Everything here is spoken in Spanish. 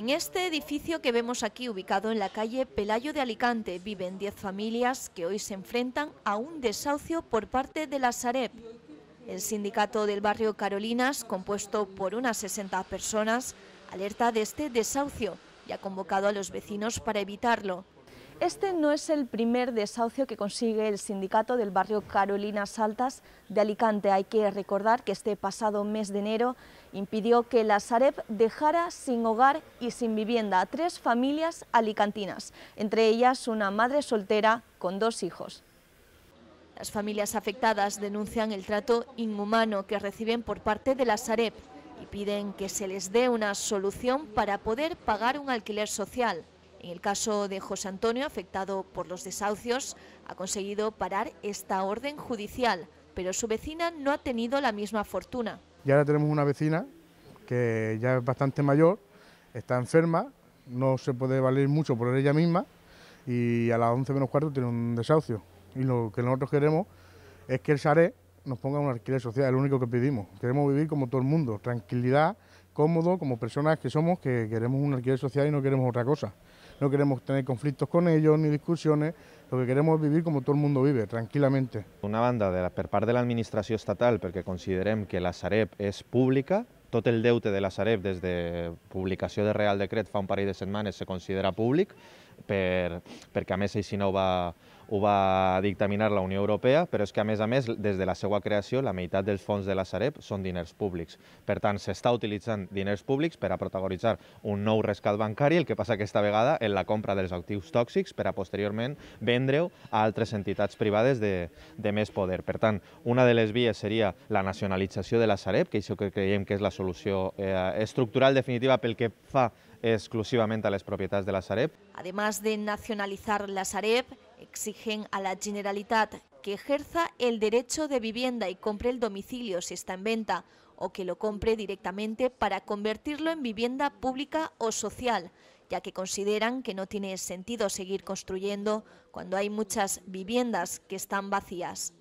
En este edificio que vemos aquí, ubicado en la calle Pelayo de Alicante, viven 10 familias que hoy se enfrentan a un desahucio por parte de la Sareb. El sindicato del barrio Carolinas, compuesto por unas 60 personas, alerta de este desahucio y ha convocado a los vecinos para evitarlo. Este no es el primer desahucio que consigue el sindicato del barrio Carolinas Altas de Alicante. Hay que recordar que este pasado mes de enero impidió que la Sareb dejara sin hogar y sin vivienda a tres familias alicantinas, entre ellas una madre soltera con dos hijos. Las familias afectadas denuncian el trato inhumano que reciben por parte de la Sareb y piden que se les dé una solución para poder pagar un alquiler social. En el caso de José Antonio, afectado por los desahucios, ha conseguido parar esta orden judicial, pero su vecina no ha tenido la misma fortuna. Y ahora tenemos una vecina que ya es bastante mayor, está enferma, no se puede valer mucho por ella misma y a las 11 menos cuarto tiene un desahucio. Y lo que nosotros queremos es que el SARE nos ponga un alquiler social, es lo único que pedimos. Queremos vivir como todo el mundo, tranquilidad como personas que somos, que queremos un alquiler social y no queremos otra cosa. No queremos tener conflictos con ellos ni discusiones, lo que queremos es vivir como todo el mundo vive, tranquilamente". Una banda de la, per de de administración estatal, ...porque consideremos que la Sareb es pública, todo el deute de la Sareb desde publicación de Real Decret fa un par de setmanes se considera public. per, perquè a més així no ho va, ho va dictaminar la Unió Europea, però és que a més a més, des de la seva creació, la meitat dels fons de la Sareb són diners públics. Per tant, s'està utilitzant diners públics per a protagonitzar un nou rescat bancari, el que passa aquesta vegada en la compra dels actius tòxics per a posteriorment vendre-ho a altres entitats privades de, de més poder. Per tant, una de les vies seria la nacionalització de la Sareb, que això que creiem que és la solució eh, estructural definitiva pel que fa exclusivamente a las propiedades de la Sareb. Además de nacionalizar la Sareb, exigen a la Generalitat que ejerza el derecho de vivienda y compre el domicilio si está en venta, o que lo compre directamente para convertirlo en vivienda pública o social, ya que consideran que no tiene sentido seguir construyendo cuando hay muchas viviendas que están vacías.